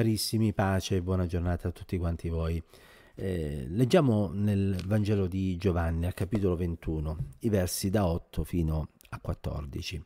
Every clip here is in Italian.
Carissimi, pace e buona giornata a tutti quanti voi. Eh, leggiamo nel Vangelo di Giovanni, al capitolo 21, i versi da 8 fino a 14.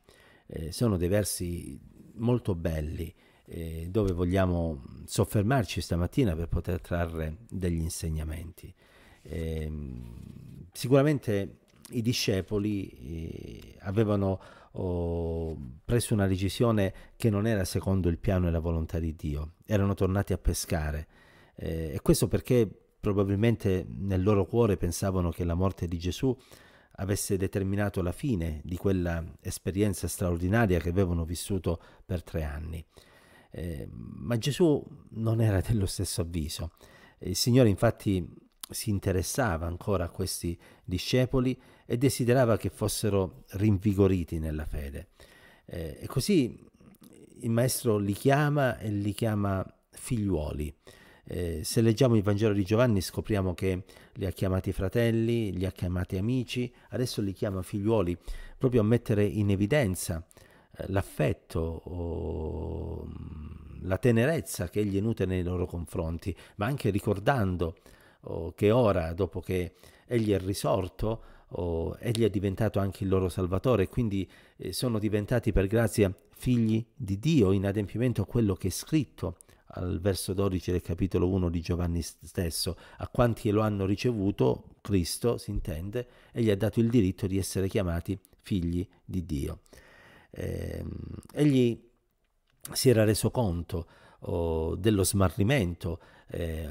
Eh, sono dei versi molto belli eh, dove vogliamo soffermarci stamattina per poter trarre degli insegnamenti. Ehm, sicuramente i discepoli eh, avevano oh, preso una decisione che non era secondo il piano e la volontà di Dio, erano tornati a pescare. Eh, e questo perché probabilmente nel loro cuore pensavano che la morte di Gesù avesse determinato la fine di quella esperienza straordinaria che avevano vissuto per tre anni. Eh, ma Gesù non era dello stesso avviso. Il Signore infatti si interessava ancora a questi discepoli e desiderava che fossero rinvigoriti nella fede. Eh, e così il maestro li chiama e li chiama figliuoli. Eh, se leggiamo il Vangelo di Giovanni scopriamo che li ha chiamati fratelli, li ha chiamati amici, adesso li chiama figliuoli, proprio a mettere in evidenza eh, l'affetto o mm, la tenerezza che egli nutre nei loro confronti, ma anche ricordando oh, che ora, dopo che egli è risorto, oh, egli è diventato anche il loro salvatore, quindi eh, sono diventati per grazia figli di Dio in adempimento a quello che è scritto al verso 12 del capitolo 1 di Giovanni stesso, a quanti lo hanno ricevuto, Cristo si intende, e gli ha dato il diritto di essere chiamati figli di Dio. Eh, egli si era reso conto oh, dello smarrimento eh,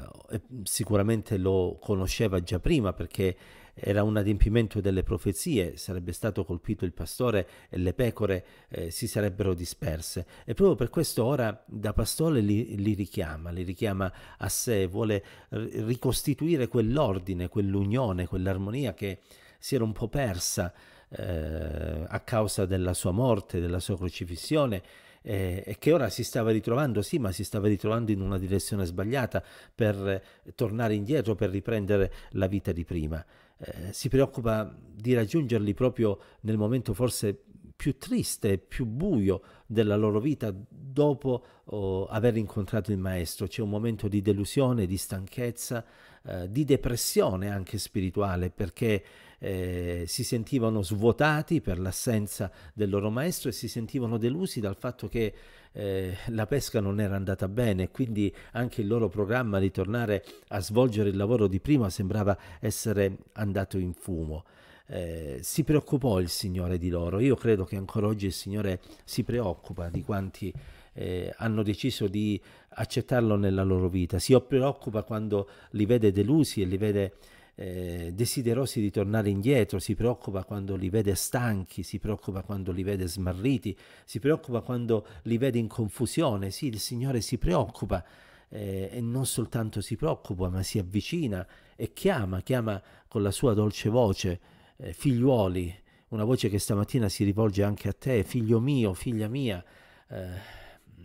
sicuramente lo conosceva già prima perché era un adempimento delle profezie, sarebbe stato colpito il pastore e le pecore eh, si sarebbero disperse. E proprio per questo ora da pastore li, li richiama, li richiama a sé, vuole ricostituire quell'ordine, quell'unione, quell'armonia che si era un po' persa eh, a causa della sua morte, della sua crocifissione eh, e che ora si stava ritrovando, sì, ma si stava ritrovando in una direzione sbagliata per eh, tornare indietro, per riprendere la vita di prima. Eh, si preoccupa di raggiungerli proprio nel momento forse più triste, più buio della loro vita dopo oh, aver incontrato il maestro. C'è un momento di delusione, di stanchezza, eh, di depressione anche spirituale perché eh, si sentivano svuotati per l'assenza del loro maestro e si sentivano delusi dal fatto che eh, la pesca non era andata bene, quindi anche il loro programma di tornare a svolgere il lavoro di prima sembrava essere andato in fumo. Eh, si preoccupò il Signore di loro. Io credo che ancora oggi il Signore si preoccupa di quanti eh, hanno deciso di accettarlo nella loro vita. Si preoccupa quando li vede delusi e li vede eh, desiderosi di tornare indietro, si preoccupa quando li vede stanchi, si preoccupa quando li vede smarriti, si preoccupa quando li vede in confusione. Sì, il Signore si preoccupa eh, e non soltanto si preoccupa, ma si avvicina e chiama, chiama con la sua dolce voce, eh, figliuoli, una voce che stamattina si rivolge anche a te, figlio mio, figlia mia. Eh,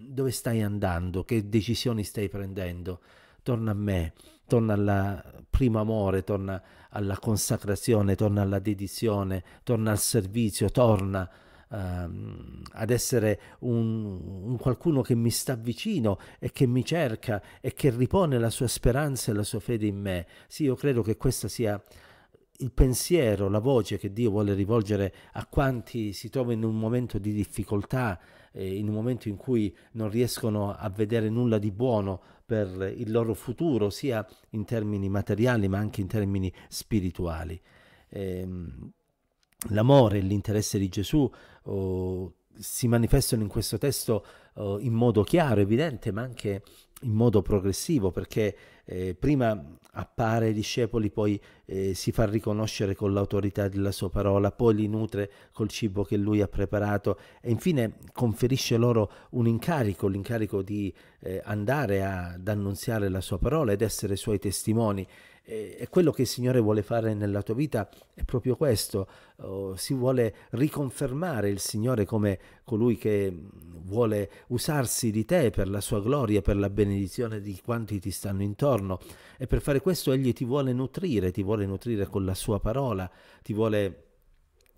dove stai andando, che decisioni stai prendendo. Torna a me, torna al primo amore, torna alla consacrazione, torna alla dedizione, torna al servizio, torna ehm, ad essere un, un qualcuno che mi sta vicino e che mi cerca e che ripone la sua speranza e la sua fede in me. Sì, io credo che questa sia il pensiero, la voce che Dio vuole rivolgere a quanti si trovano in un momento di difficoltà, eh, in un momento in cui non riescono a vedere nulla di buono per il loro futuro, sia in termini materiali ma anche in termini spirituali. Eh, l'amore e l'interesse di Gesù oh, si manifestano in questo testo oh, in modo chiaro, evidente, ma anche in modo progressivo perché eh, prima appare ai discepoli, poi eh, si fa riconoscere con l'autorità della sua parola, poi li nutre col cibo che lui ha preparato e infine conferisce loro un incarico, l'incarico di eh, andare a, ad annunziare la sua parola ed essere suoi testimoni. E quello che il Signore vuole fare nella tua vita è proprio questo, oh, si vuole riconfermare il Signore come colui che mm, vuole usarsi di te per la sua gloria, per la benedizione di quanti ti stanno intorno e per fare questo Egli ti vuole nutrire, ti vuole nutrire con la sua parola, ti vuole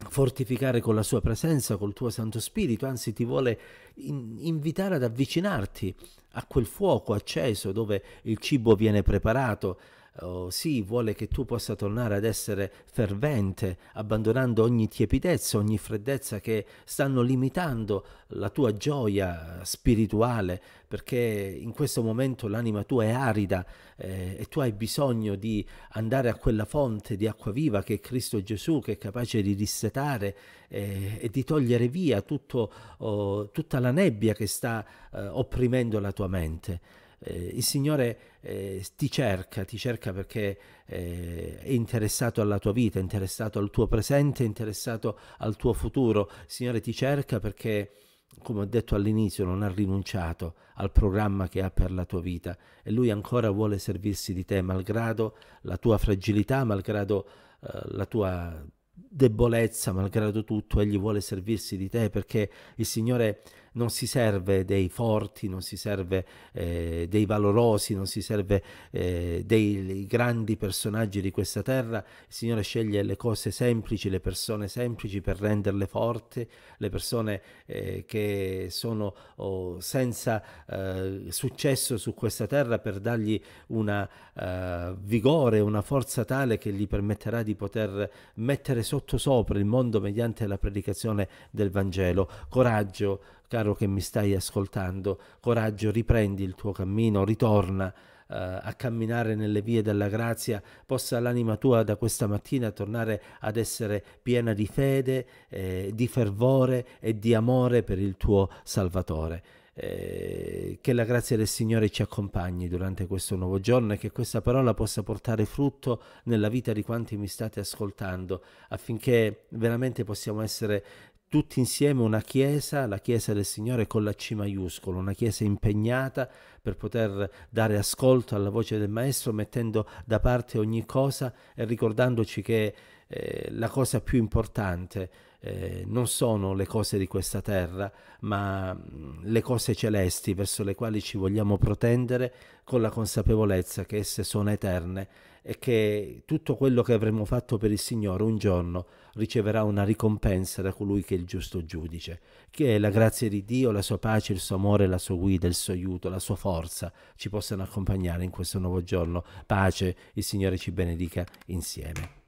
fortificare con la sua presenza, col tuo Santo Spirito, anzi ti vuole in invitare ad avvicinarti a quel fuoco acceso dove il cibo viene preparato Oh, sì, vuole che tu possa tornare ad essere fervente, abbandonando ogni tiepidezza, ogni freddezza che stanno limitando la tua gioia spirituale, perché in questo momento l'anima tua è arida eh, e tu hai bisogno di andare a quella fonte di acqua viva che è Cristo Gesù, che è capace di dissetare eh, e di togliere via tutto, oh, tutta la nebbia che sta eh, opprimendo la tua mente. Eh, il Signore eh, ti cerca, ti cerca perché eh, è interessato alla tua vita, è interessato al tuo presente, è interessato al tuo futuro. Signore, ti cerca perché come ho detto all'inizio, non ha rinunciato al programma che ha per la tua vita e lui ancora vuole servirsi di te, malgrado la tua fragilità, malgrado eh, la tua debolezza, malgrado tutto, egli vuole servirsi di te perché il Signore non si serve dei forti, non si serve eh, dei valorosi, non si serve eh, dei grandi personaggi di questa terra. Il Signore sceglie le cose semplici, le persone semplici per renderle forti, le persone eh, che sono oh, senza eh, successo su questa terra per dargli una eh, vigore, una forza tale che gli permetterà di poter mettere sotto sopra il mondo mediante la predicazione del Vangelo. Coraggio, caro che mi stai ascoltando, coraggio, riprendi il tuo cammino, ritorna eh, a camminare nelle vie della grazia, possa l'anima tua da questa mattina tornare ad essere piena di fede, eh, di fervore e di amore per il tuo Salvatore. Eh, che la grazia del Signore ci accompagni durante questo nuovo giorno e che questa parola possa portare frutto nella vita di quanti mi state ascoltando, affinché veramente possiamo essere tutti insieme una Chiesa, la Chiesa del Signore con la C maiuscola, una Chiesa impegnata per poter dare ascolto alla voce del Maestro, mettendo da parte ogni cosa e ricordandoci che eh, la cosa più importante eh, non sono le cose di questa terra, ma mm, le cose celesti verso le quali ci vogliamo protendere con la consapevolezza che esse sono eterne e che tutto quello che avremo fatto per il Signore un giorno riceverà una ricompensa da colui che è il giusto giudice, che la grazia di Dio, la sua pace, il suo amore, la sua guida, il suo aiuto, la sua forza ci possano accompagnare in questo nuovo giorno. Pace, il Signore ci benedica insieme.